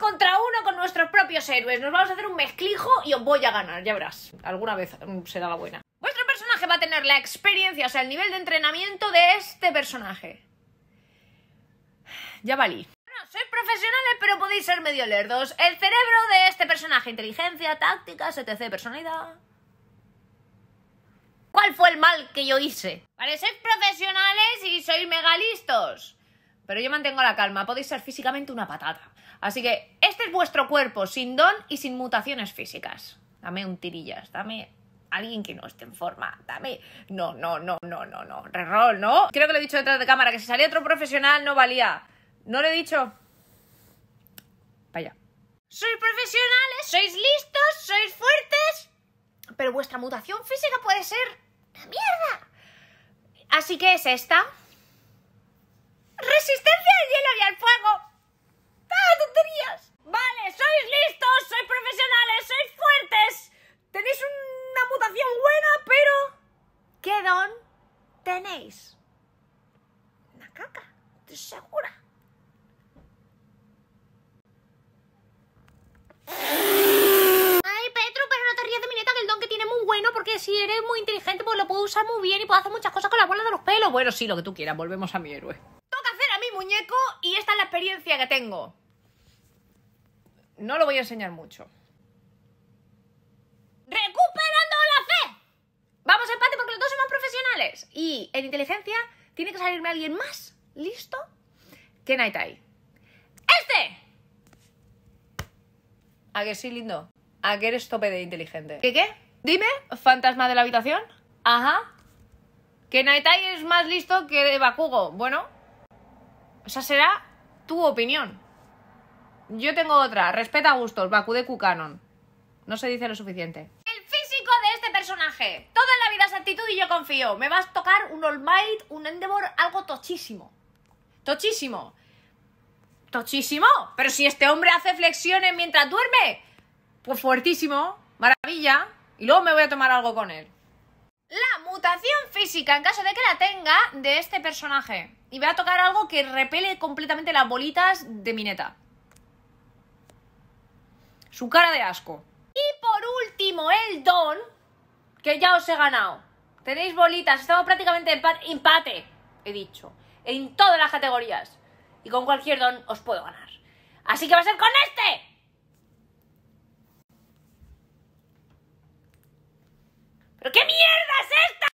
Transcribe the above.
contra uno con nuestros propios héroes. Nos vamos a hacer un mezclijo y os voy a ganar, ya verás. Alguna vez mm, será la buena. Vuestro personaje va a tener la experiencia, o sea, el nivel de entrenamiento de este personaje. Ya valí. Bueno, sois profesionales, pero podéis ser medio lerdos. El cerebro de este personaje, inteligencia, tácticas, etc. Personalidad. ¿Cuál fue el mal que yo hice? Vale, sois profesionales y sois megalistos. Pero yo mantengo la calma, podéis ser físicamente una patata. Así que este es vuestro cuerpo, sin don y sin mutaciones físicas. Dame un tirillas, dame alguien que no esté en forma. Dame. No, no, no, no, no, no. Re-roll, ¿no? Creo que lo he dicho detrás de cámara, que si salía otro profesional no valía. ¿No lo he dicho? Vaya. Sois profesionales, sois listos, sois fuertes. Pero vuestra mutación física puede ser la mierda. Así que es esta resistencia al hielo y al fuego. ¡Ah, tonterías! Vale, sois listos, sois profesionales, sois fuertes. Tenéis una mutación buena, pero... ¿Qué don tenéis? Una caca, muy segura. porque si eres muy inteligente, pues lo puedo usar muy bien y puedo hacer muchas cosas con la bola de los pelos. Bueno, sí, lo que tú quieras, volvemos a mi héroe muñeco y esta es la experiencia que tengo. No lo voy a enseñar mucho. ¡Recuperando la fe! Vamos a empate porque los dos somos profesionales. Y en inteligencia tiene que salirme alguien más listo que Naitai. ¡Este! ¿A que sí, lindo? ¿A que eres tope de inteligente? ¿Qué qué? Dime, fantasma de la habitación. Ajá. Que Naitai es más listo que Bakugo. Bueno, o será tu opinión. Yo tengo otra. Respeta gustos. Bakude Kukanon. No se dice lo suficiente. El físico de este personaje. Toda la vida es actitud y yo confío. Me vas a tocar un All Might, un Endeavor, algo tochísimo. Tochísimo. Tochísimo. Pero si este hombre hace flexiones mientras duerme. Pues fuertísimo. Maravilla. Y luego me voy a tomar algo con él. La mutación física, en caso de que la tenga, de este personaje y voy a tocar algo que repele completamente las bolitas de mi neta. Su cara de asco. Y por último, el don, que ya os he ganado. Tenéis bolitas, estamos prácticamente en empate, he dicho, en todas las categorías. Y con cualquier don os puedo ganar. Así que va a ser con este.